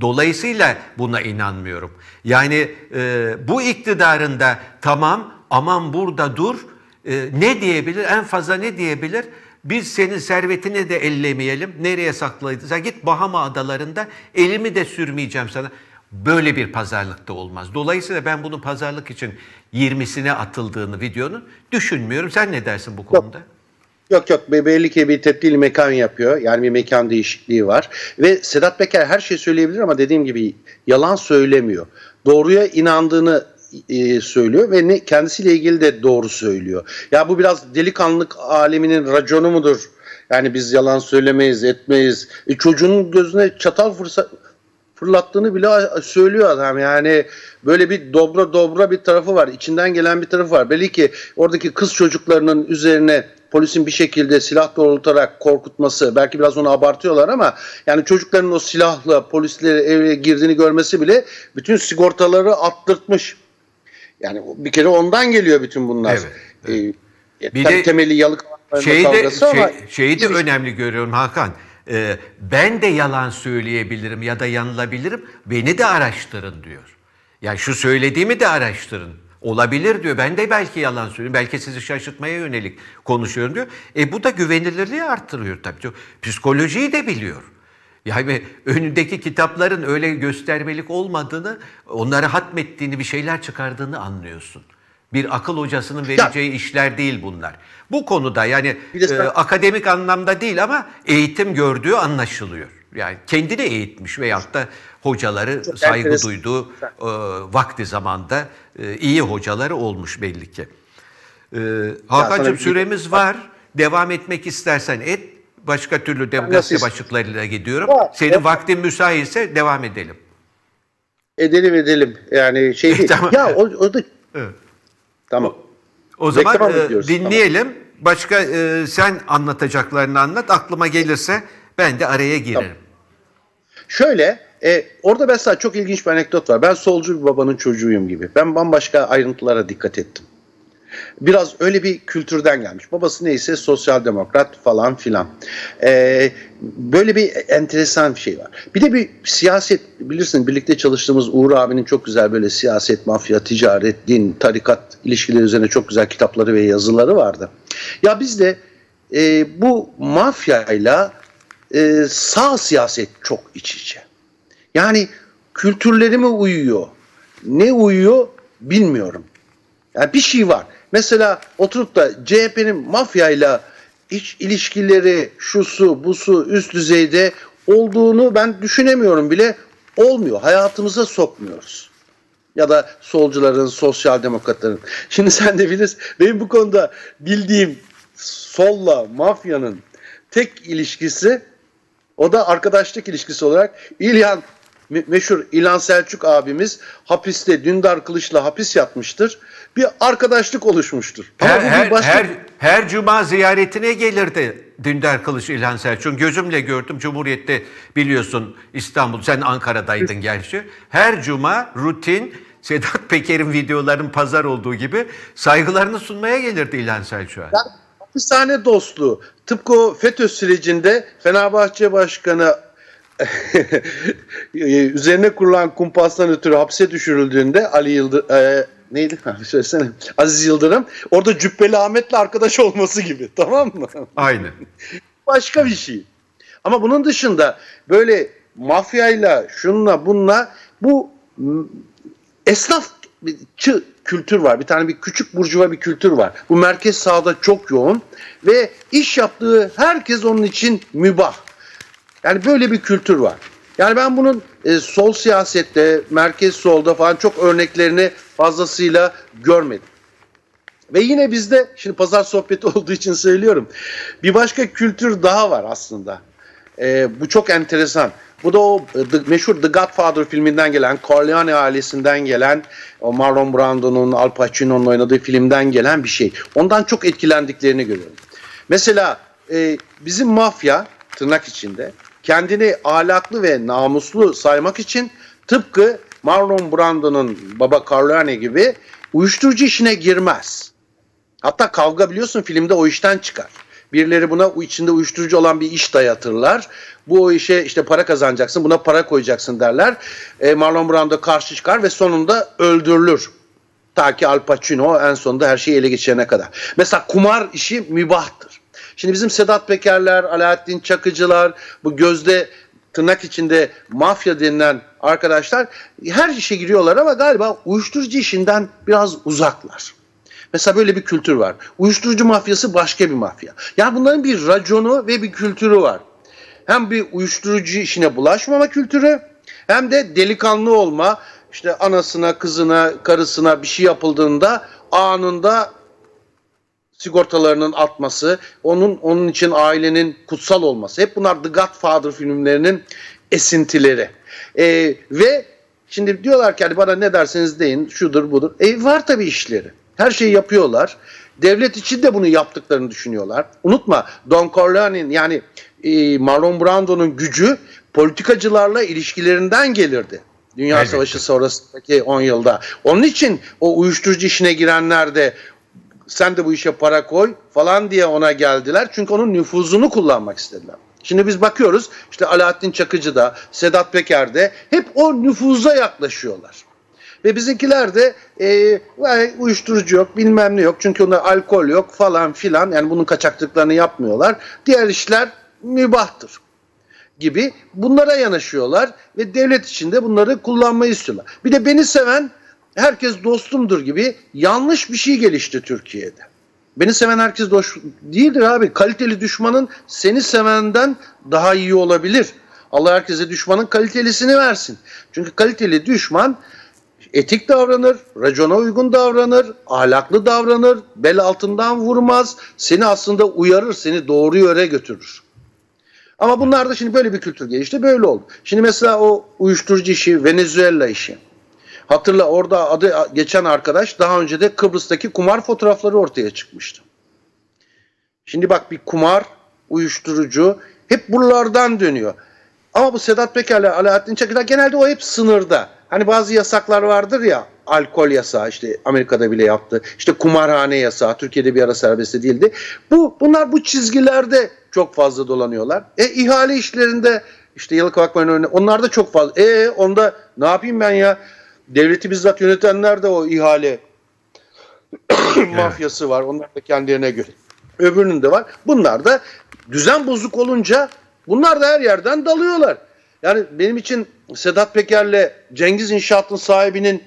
Dolayısıyla buna inanmıyorum. Yani e, bu iktidarın da tamam aman burada dur e, ne diyebilir? En fazla ne diyebilir? Biz senin servetini de ellemeyelim. Nereye saklaydın? Sen git Bahama adalarında elimi de sürmeyeceğim sana. Böyle bir pazarlıkta olmaz. Dolayısıyla ben bunun pazarlık için 20'sine atıldığını videonun düşünmüyorum. Sen ne dersin bu konuda? Yok. Yok yok belli ki bir tebdil mekan yapıyor. Yani bir mekan değişikliği var. Ve Sedat Peker her şeyi söyleyebilir ama dediğim gibi yalan söylemiyor. Doğruya inandığını e, söylüyor ve ne, kendisiyle ilgili de doğru söylüyor. Ya bu biraz delikanlık aleminin raconu mudur? Yani biz yalan söylemeyiz, etmeyiz. E, çocuğun gözüne çatal fırsa, fırlattığını bile söylüyor adam. Yani böyle bir dobra dobra bir tarafı var. İçinden gelen bir tarafı var. Belli ki oradaki kız çocuklarının üzerine polisin bir şekilde silah doğrultarak korkutması belki biraz onu abartıyorlar ama yani çocukların o silahla polisleri eve girdiğini görmesi bile bütün sigortaları attırtmış. Yani bir kere ondan geliyor bütün bunlar. Evet, ee, evet. E, bir de temeli yalık şeyi de, şey, ama şeyi de önemli görüyorum Hakan. Ee, ben de yalan söyleyebilirim ya da yanılabilirim. Beni de araştırın diyor. Yani şu söylediğimi de araştırın. Olabilir diyor. Ben de belki yalan söylüyorum. Belki sizi şaşırtmaya yönelik konuşuyorum diyor. E bu da güvenilirliği arttırıyor tabii. Psikolojiyi de biliyor. Yani önündeki kitapların öyle göstermelik olmadığını, onları hatmettiğini, bir şeyler çıkardığını anlıyorsun. Bir akıl hocasının vereceği ya. işler değil bunlar. Bu konuda yani e, akademik anlamda değil ama eğitim gördüğü anlaşılıyor. Yani kendini eğitmiş veyahut da hocaları Çok saygı enteresan. duyduğu e, vakti zamanda e, iyi hocaları olmuş belli ki. E, Hakan'cığım şey- süremiz var. Devam etmek istersen et başka türlü de, gazete başlıklarıyla gidiyorum. Ha, Senin evet. vaktin müsaitse devam edelim. Edelim edelim. Yani şey tamam. Ya o, o da... Evet. Tamam. O zaman e, dinleyelim. Tamam. Başka e, sen anlatacaklarını anlat. Aklıma gelirse ben de araya girerim. Tamam. Şöyle e, orada mesela çok ilginç bir anekdot var. Ben solcu bir babanın çocuğuyum gibi. Ben bambaşka ayrıntılara dikkat ettim. Biraz öyle bir kültürden gelmiş. Babası neyse sosyal demokrat falan filan. Ee, böyle bir enteresan bir şey var. Bir de bir siyaset bilirsin birlikte çalıştığımız Uğur abinin çok güzel böyle siyaset, mafya, ticaret, din, tarikat ilişkileri üzerine çok güzel kitapları ve yazıları vardı. Ya biz de e, bu mafyayla e, sağ siyaset çok iç içe. Yani kültürleri mi uyuyor? Ne uyuyor bilmiyorum. Yani bir şey var. Mesela oturup da CHP'nin mafyayla iç ilişkileri şusu busu üst düzeyde olduğunu ben düşünemiyorum bile olmuyor. Hayatımıza sokmuyoruz. Ya da solcuların, sosyal demokratların. Şimdi sen de bilirsin. Benim bu konuda bildiğim solla mafyanın tek ilişkisi o da arkadaşlık ilişkisi olarak İlyan meşhur İlan Selçuk abimiz hapiste Dündar Kılıç'la hapis yatmıştır. Bir arkadaşlık oluşmuştur. Ama her, her, başka... her, her cuma ziyaretine gelirdi Dündar Kılıç İlan Selçuk. Gözümle gördüm Cumhuriyet'te biliyorsun İstanbul. Sen Ankara'daydın gerçi. Her cuma rutin Sedat Peker'in videolarının pazar olduğu gibi saygılarını sunmaya gelirdi İlan Selçuk'a. Yani hapishane dostluğu tıpkı FETÖ sürecinde Fenerbahçe Başkanı üzerine kurulan kumpastan ötürü hapse düşürüldüğünde Ali Yıldırım e, neydi söylesene Aziz Yıldırım orada Cübbeli Ahmet'le arkadaş olması gibi tamam mı? Aynen. Başka bir şey. Ama bunun dışında böyle mafyayla şunla bunla bu esnaf çı kültür var. Bir tane bir küçük burcuva bir kültür var. Bu merkez sağda çok yoğun ve iş yaptığı herkes onun için mübah. Yani böyle bir kültür var. Yani ben bunun e, sol siyasette, merkez solda falan çok örneklerini fazlasıyla görmedim. Ve yine bizde, şimdi pazar sohbeti olduğu için söylüyorum, bir başka kültür daha var aslında. E, bu çok enteresan. Bu da o e, the, meşhur The Godfather filminden gelen, Corleone ailesinden gelen, o Marlon Brando'nun, Al Pacino'nun oynadığı filmden gelen bir şey. Ondan çok etkilendiklerini görüyorum. Mesela e, bizim mafya, tırnak içinde, kendini ahlaklı ve namuslu saymak için tıpkı Marlon Brando'nun baba Corleone gibi uyuşturucu işine girmez. Hatta kavga biliyorsun filmde o işten çıkar. Birileri buna içinde uyuşturucu olan bir iş dayatırlar. Bu o işe işte para kazanacaksın, buna para koyacaksın derler. E, Marlon Brando karşı çıkar ve sonunda öldürülür. Ta ki Al Pacino en sonunda her şeyi ele geçirene kadar. Mesela kumar işi mübahtır. Şimdi bizim Sedat Pekerler, Alaaddin Çakıcılar, bu gözde tırnak içinde mafya denilen arkadaşlar her işe giriyorlar ama galiba uyuşturucu işinden biraz uzaklar. Mesela böyle bir kültür var. Uyuşturucu mafyası başka bir mafya. Yani bunların bir raconu ve bir kültürü var. Hem bir uyuşturucu işine bulaşmama kültürü hem de delikanlı olma, işte anasına, kızına, karısına bir şey yapıldığında anında sigortalarının atması, onun onun için ailenin kutsal olması. Hep bunlar The Godfather filmlerinin esintileri. E, ve şimdi diyorlar ki hani bana ne derseniz deyin şudur budur. E var tabii işleri. Her şeyi yapıyorlar. Devlet için de bunu yaptıklarını düşünüyorlar. Unutma Don Corleone'nin yani e, Marlon Brando'nun gücü politikacılarla ilişkilerinden gelirdi. Dünya Savaşı sonrasındaki 10 yılda. Onun için o uyuşturucu işine girenler de sen de bu işe para koy falan diye ona geldiler. Çünkü onun nüfuzunu kullanmak istediler. Şimdi biz bakıyoruz işte Alaaddin Çakıcı da, Sedat de hep o nüfuza yaklaşıyorlar. Ve bizimkiler de e, uyuşturucu yok bilmem ne yok çünkü onda alkol yok falan filan yani bunun kaçaklıklarını yapmıyorlar. Diğer işler mübahtır gibi bunlara yanaşıyorlar ve devlet içinde bunları kullanmayı istiyorlar. Bir de beni seven herkes dostumdur gibi yanlış bir şey gelişti Türkiye'de. Beni seven herkes dost değildir abi. Kaliteli düşmanın seni sevenden daha iyi olabilir. Allah herkese düşmanın kalitelisini versin. Çünkü kaliteli düşman etik davranır, racona uygun davranır, ahlaklı davranır, bel altından vurmaz, seni aslında uyarır, seni doğru yöre götürür. Ama bunlarda şimdi böyle bir kültür gelişti, böyle oldu. Şimdi mesela o uyuşturucu işi, Venezuela işi. Hatırla orada adı geçen arkadaş daha önce de Kıbrıs'taki kumar fotoğrafları ortaya çıkmıştı. Şimdi bak bir kumar, uyuşturucu hep buralardan dönüyor. Ama bu Sedat Peker'le Alaaddin Çakır'da genelde o hep sınırda. Hani bazı yasaklar vardır ya alkol yasağı işte Amerika'da bile yaptı. İşte kumarhane yasağı Türkiye'de bir ara serbest değildi. Bu bunlar bu çizgilerde çok fazla dolanıyorlar. E ihale işlerinde işte Yalıkavak Bayonu onlar da çok fazla. E onda ne yapayım ben ya? devleti bizzat yönetenler de o ihale mafyası var. Onlar da kendilerine göre. Öbürünün de var. Bunlar da düzen bozuk olunca bunlar da her yerden dalıyorlar. Yani benim için Sedat Peker'le Cengiz İnşaat'ın sahibinin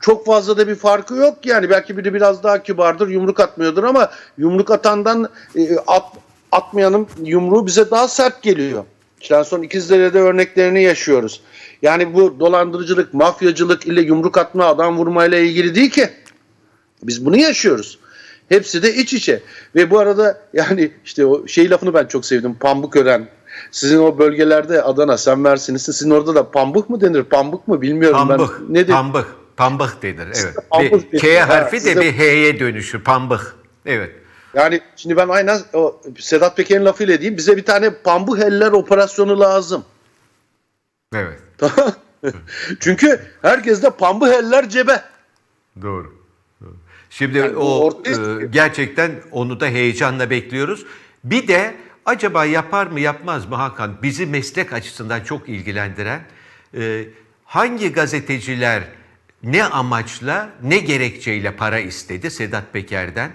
çok fazla da bir farkı yok yani belki biri biraz daha kibardır yumruk atmıyordur ama yumruk atandan e, at, atmayanın yumruğu bize daha sert geliyor. İşte en son İkizdere'de örneklerini yaşıyoruz. Yani bu dolandırıcılık, mafyacılık ile yumruk atma, adam vurma ile ilgili değil ki. Biz bunu yaşıyoruz. Hepsi de iç içe. Ve bu arada yani işte o şey lafını ben çok sevdim. Pambukören. Sizin o bölgelerde Adana, sen Mersin'sin. Sizin orada da pambuk mu denir? Pambuk mu bilmiyorum pambuk, ben. Ne denir? Pambuk. Pambık denir. Evet. Pambık bir K harfi ha, de size... bir H'ye dönüşür. Pambık. Evet. Yani şimdi ben aynen o Sedat Peker'in lafıyla diyeyim. Bize bir tane pambuk heller operasyonu lazım. Evet. Çünkü herkes de pambı heller cebe. Doğru. Şimdi yani o ortaya... E, gerçekten onu da heyecanla bekliyoruz. Bir de acaba yapar mı yapmaz mı Hakan? Bizi meslek açısından çok ilgilendiren e, hangi gazeteciler ne amaçla ne gerekçeyle para istedi Sedat Peker'den?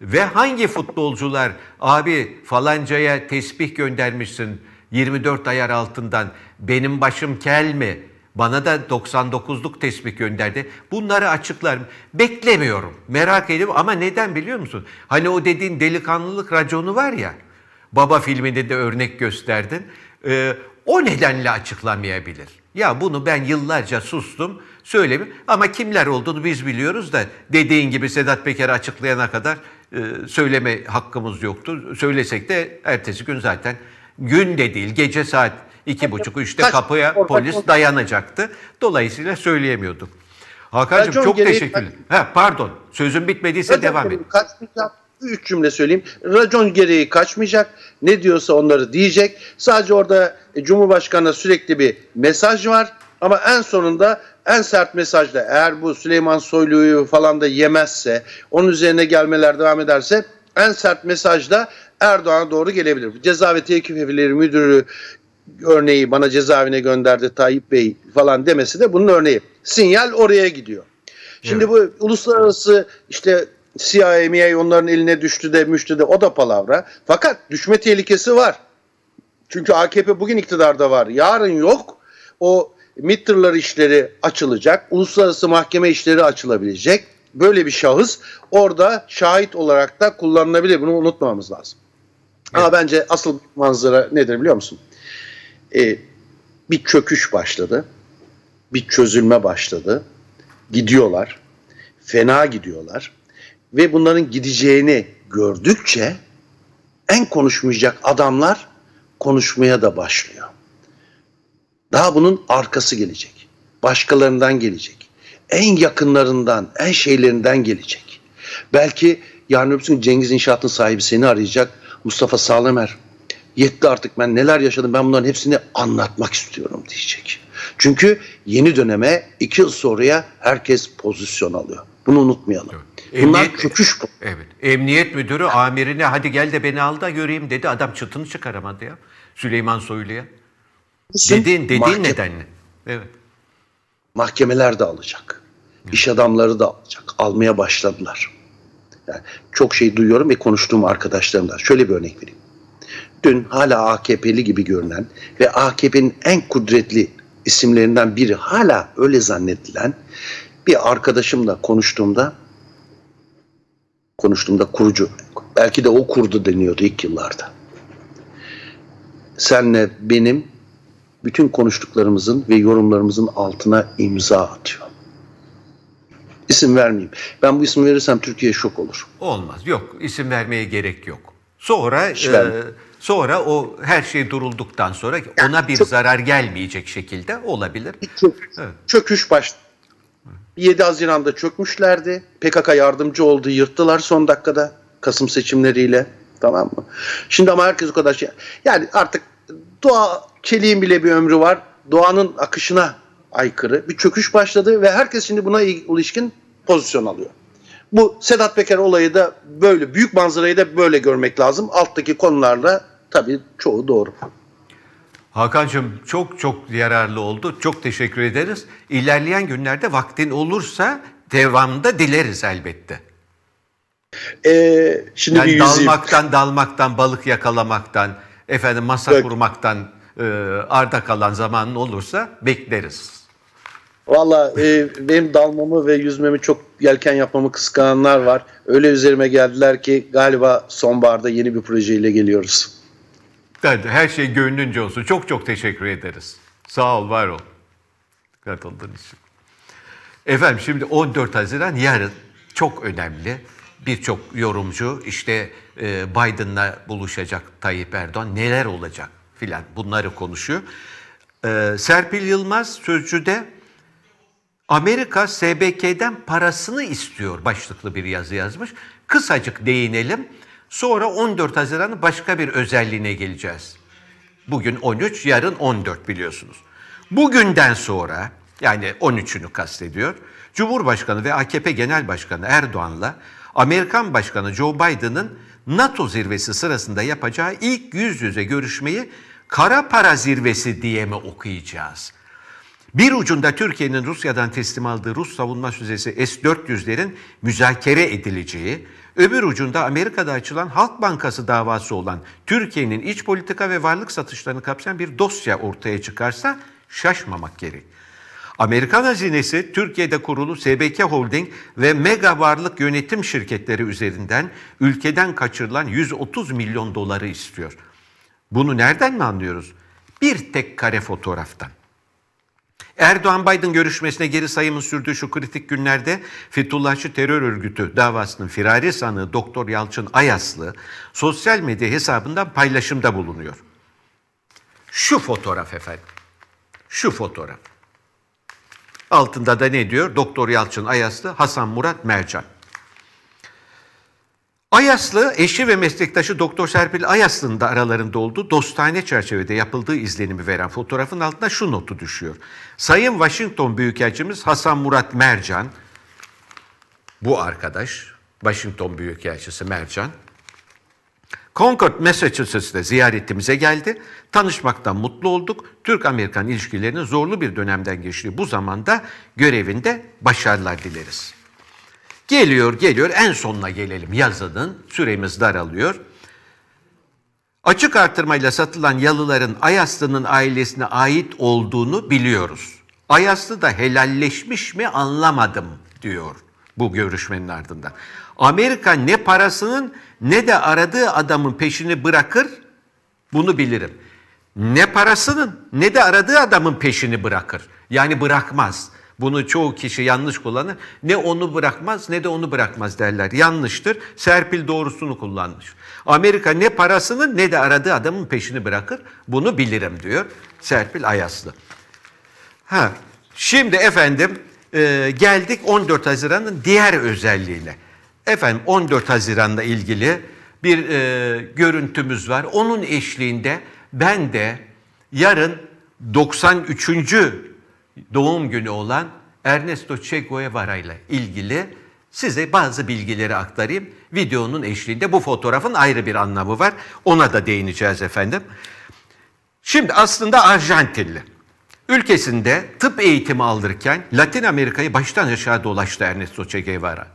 Ve hangi futbolcular abi falancaya tesbih göndermişsin 24 ayar altından benim başım kel mi? Bana da 99'luk tesbih gönderdi. Bunları açıklarım. Beklemiyorum. Merak ediyorum ama neden biliyor musun? Hani o dediğin delikanlılık raconu var ya. Baba filminde de örnek gösterdin. Ee, o nedenle açıklamayabilir. Ya bunu ben yıllarca sustum, söylemeyeyim ama kimler olduğunu biz biliyoruz da dediğin gibi Sedat Peker açıklayana kadar e, söyleme hakkımız yoktu. Söylesek de ertesi gün zaten Gün de değil gece saat iki buçuk üçte kapıya polis dayanacaktı. Dolayısıyla söyleyemiyordum. Hakan'cığım çok teşekkür ederim. Ha, pardon sözün bitmediyse Racon devam edin. Üç cümle söyleyeyim. Racon gereği kaçmayacak. Ne diyorsa onları diyecek. Sadece orada e, Cumhurbaşkanı'na sürekli bir mesaj var. Ama en sonunda en sert mesajla eğer bu Süleyman Soylu'yu falan da yemezse, onun üzerine gelmeler devam ederse en sert mesajla Erdoğan'a doğru gelebilir. Ceza ve Tevkif Evleri Müdürü örneği bana cezaevine gönderdi Tayyip Bey falan demesi de bunun örneği. Sinyal oraya gidiyor. Şimdi evet. bu uluslararası işte CIA, MIA onların eline düştü de müştü de o da palavra. Fakat düşme tehlikesi var. Çünkü AKP bugün iktidarda var. Yarın yok. O Mitterler işleri açılacak. Uluslararası mahkeme işleri açılabilecek. Böyle bir şahıs orada şahit olarak da kullanılabilir. Bunu unutmamamız lazım. Evet. Ama bence asıl manzara nedir biliyor musun? Ee, bir çöküş başladı. Bir çözülme başladı. Gidiyorlar. Fena gidiyorlar. Ve bunların gideceğini gördükçe en konuşmayacak adamlar konuşmaya da başlıyor. Daha bunun arkası gelecek. Başkalarından gelecek. En yakınlarından, en şeylerinden gelecek. Belki yarın öbür gün Cengiz İnşaat'ın sahibi seni arayacak Mustafa Sağlamer yetti artık ben neler yaşadım ben bunların hepsini anlatmak istiyorum diyecek. Çünkü yeni döneme iki yıl sonraya herkes pozisyon alıyor. Bunu unutmayalım. Evet. Bunlar Emniyet, çöküş Evet. Emniyet müdürü amirine hadi gel de beni al da göreyim dedi. Adam çıtını çıkaramadı ya. Süleyman Soylu'ya. Dediğin, dediğin mahkeme, nedenle. Evet. Mahkemeler de alacak. İş adamları da alacak. Almaya başladılar. Yani çok şey duyuyorum ve konuştuğum arkadaşlarımdan. Şöyle bir örnek vereyim. Dün hala AKP'li gibi görünen ve AKP'nin en kudretli isimlerinden biri hala öyle zannedilen bir arkadaşımla konuştuğumda konuştuğumda kurucu belki de o kurdu deniyordu ilk yıllarda. Senle benim bütün konuştuklarımızın ve yorumlarımızın altına imza atıyor. İsim vermeyeyim. Ben bu ismi verirsem Türkiye şok olur. Olmaz. Yok. isim vermeye gerek yok. Sonra e, sonra o her şey durulduktan sonra ona bir çok, zarar gelmeyecek şekilde olabilir. Çöküş, evet. çöküş başladı. 7 Haziran'da çökmüşlerdi. PKK yardımcı oldu, yırttılar son dakikada Kasım seçimleriyle. Tamam mı? Şimdi ama herkes o kadar şey. Yani artık doğa çeliğin bile bir ömrü var. Doğanın akışına aykırı bir çöküş başladı ve herkes şimdi buna ilişkin pozisyon alıyor. Bu Sedat Peker olayı da böyle büyük manzarayı da böyle görmek lazım. Alttaki konularla tabii çoğu doğru. Hakan'cığım çok çok yararlı oldu. Çok teşekkür ederiz. İlerleyen günlerde vaktin olursa devamda dileriz elbette. Ee, şimdi yani bir dalmaktan dalmaktan balık yakalamaktan efendim masa Bak. kurmaktan e, arda kalan zamanın olursa bekleriz. Valla e, benim dalmamı ve yüzmemi çok yelken yapmamı kıskananlar var. Öyle üzerime geldiler ki galiba sonbaharda yeni bir projeyle geliyoruz. Hadi her şey gönlünce olsun. Çok çok teşekkür ederiz. Sağ ol, var ol. Katıldığın için. Efendim şimdi 14 Haziran yarın çok önemli. Birçok yorumcu işte e, Biden'la buluşacak Tayyip Erdoğan neler olacak filan bunları konuşuyor. E, Serpil Yılmaz sözcüde Amerika SBK'den parasını istiyor başlıklı bir yazı yazmış. Kısacık değinelim. Sonra 14 Haziran'ın başka bir özelliğine geleceğiz. Bugün 13, yarın 14 biliyorsunuz. Bugünden sonra yani 13'ünü kastediyor. Cumhurbaşkanı ve AKP Genel Başkanı Erdoğan'la Amerikan Başkanı Joe Biden'ın NATO zirvesi sırasında yapacağı ilk yüz yüze görüşmeyi kara para zirvesi diye mi okuyacağız? Bir ucunda Türkiye'nin Rusya'dan teslim aldığı Rus savunma füzesi S-400'lerin müzakere edileceği, öbür ucunda Amerika'da açılan Halk Bankası davası olan Türkiye'nin iç politika ve varlık satışlarını kapsayan bir dosya ortaya çıkarsa şaşmamak gerek. Amerikan hazinesi Türkiye'de kurulu SBK Holding ve mega varlık yönetim şirketleri üzerinden ülkeden kaçırılan 130 milyon doları istiyor. Bunu nereden mi anlıyoruz? Bir tek kare fotoğraftan. Erdoğan-Biden görüşmesine geri sayımın sürdüğü şu kritik günlerde Fethullahçı terör örgütü davasının firari sanığı Doktor Yalçın Ayaslı sosyal medya hesabından paylaşımda bulunuyor. Şu fotoğraf efendim. Şu fotoğraf. Altında da ne diyor? Doktor Yalçın Ayaslı, Hasan Murat Mercan. Ayaslı eşi ve meslektaşı Doktor Serpil Ayaslı'nın da aralarında olduğu dostane çerçevede yapıldığı izlenimi veren fotoğrafın altına şu notu düşüyor. Sayın Washington Büyükelçimiz Hasan Murat Mercan, bu arkadaş Washington Büyükelçisi Mercan, Concord Massachusetts'te ziyaretimize geldi. Tanışmaktan mutlu olduk. Türk-Amerikan ilişkilerinin zorlu bir dönemden geçtiği bu zamanda görevinde başarılar dileriz. Geliyor geliyor en sonuna gelelim yazının süremiz daralıyor. Açık artırmayla satılan yalıların Ayaslı'nın ailesine ait olduğunu biliyoruz. Ayaslı da helalleşmiş mi anlamadım diyor bu görüşmenin ardından. Amerika ne parasının ne de aradığı adamın peşini bırakır bunu bilirim. Ne parasının ne de aradığı adamın peşini bırakır. Yani bırakmaz. Bunu çoğu kişi yanlış kullanır. Ne onu bırakmaz ne de onu bırakmaz derler. Yanlıştır. Serpil doğrusunu kullanmış. Amerika ne parasını ne de aradığı adamın peşini bırakır. Bunu bilirim diyor Serpil Ayaslı. Ha, şimdi efendim e, geldik 14 Haziran'ın diğer özelliğine. Efendim 14 Haziran'la ilgili bir e, görüntümüz var. Onun eşliğinde ben de yarın 93 doğum günü olan Ernesto Che Guevara ile ilgili size bazı bilgileri aktarayım. Videonun eşliğinde bu fotoğrafın ayrı bir anlamı var. Ona da değineceğiz efendim. Şimdi aslında Arjantinli. Ülkesinde tıp eğitimi alırken Latin Amerika'yı baştan aşağı dolaştı Ernesto Che Guevara.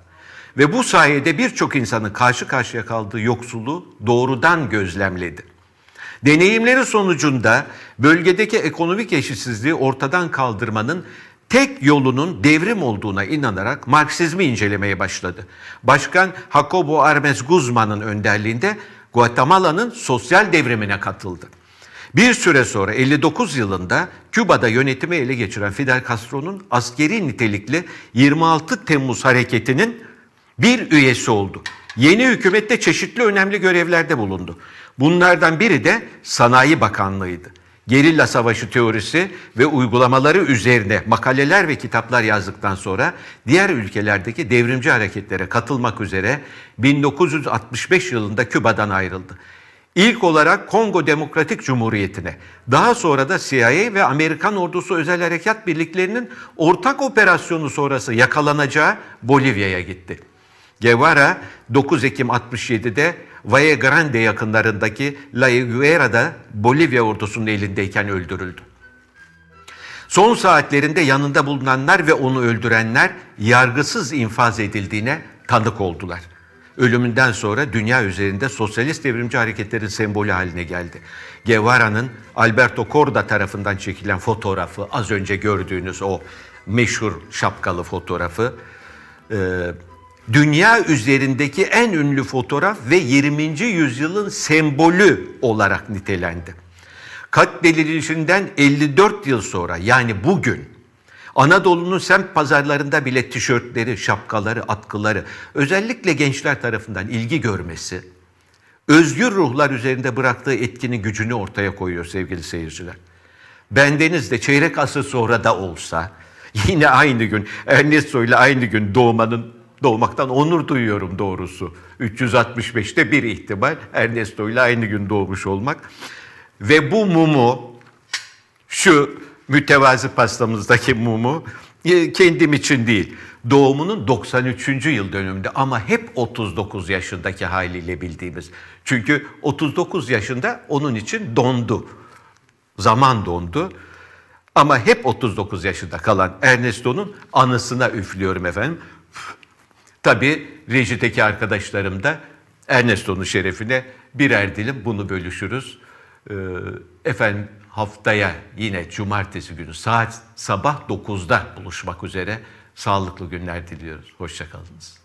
Ve bu sayede birçok insanın karşı karşıya kaldığı yoksulluğu doğrudan gözlemledi. Deneyimleri sonucunda bölgedeki ekonomik eşitsizliği ortadan kaldırmanın tek yolunun devrim olduğuna inanarak Marksizmi incelemeye başladı. Başkan Jacobo Armes Guzman'ın önderliğinde Guatemala'nın sosyal devrimine katıldı. Bir süre sonra 59 yılında Küba'da yönetimi ele geçiren Fidel Castro'nun askeri nitelikli 26 Temmuz hareketinin bir üyesi oldu. Yeni hükümette çeşitli önemli görevlerde bulundu. Bunlardan biri de Sanayi Bakanlığı'ydı. Gerilla savaşı teorisi ve uygulamaları üzerine makaleler ve kitaplar yazdıktan sonra diğer ülkelerdeki devrimci hareketlere katılmak üzere 1965 yılında Küba'dan ayrıldı. İlk olarak Kongo Demokratik Cumhuriyeti'ne, daha sonra da CIA ve Amerikan Ordusu Özel Harekat Birliklerinin ortak operasyonu sonrası yakalanacağı Bolivya'ya gitti. Guevara 9 Ekim 67'de Valle Grande yakınlarındaki La Higuera'da Bolivya ordusunun elindeyken öldürüldü. Son saatlerinde yanında bulunanlar ve onu öldürenler yargısız infaz edildiğine tanık oldular. Ölümünden sonra dünya üzerinde sosyalist devrimci hareketlerin sembolü haline geldi. Guevara'nın Alberto Corda tarafından çekilen fotoğrafı, az önce gördüğünüz o meşhur şapkalı fotoğrafı, e, dünya üzerindeki en ünlü fotoğraf ve 20. yüzyılın sembolü olarak nitelendi. Katledilişinden 54 yıl sonra yani bugün Anadolu'nun semt pazarlarında bile tişörtleri, şapkaları, atkıları özellikle gençler tarafından ilgi görmesi özgür ruhlar üzerinde bıraktığı etkini gücünü ortaya koyuyor sevgili seyirciler. Bendeniz de çeyrek asır sonra da olsa yine aynı gün Ernesto ile aynı gün doğmanın Doğmaktan onur duyuyorum doğrusu. 365'te bir ihtimal Ernesto ile aynı gün doğmuş olmak. Ve bu mumu, şu mütevazi pastamızdaki mumu e, kendim için değil. Doğumunun 93. yıl dönümünde ama hep 39 yaşındaki haliyle bildiğimiz. Çünkü 39 yaşında onun için dondu. Zaman dondu. Ama hep 39 yaşında kalan Ernesto'nun anısına üflüyorum efendim. Tabii rejideki arkadaşlarım da Ernesto'nun şerefine birer dilim bunu bölüşürüz. Ee, efendim haftaya yine cumartesi günü saat sabah 9'da buluşmak üzere sağlıklı günler diliyoruz. Hoşçakalınız.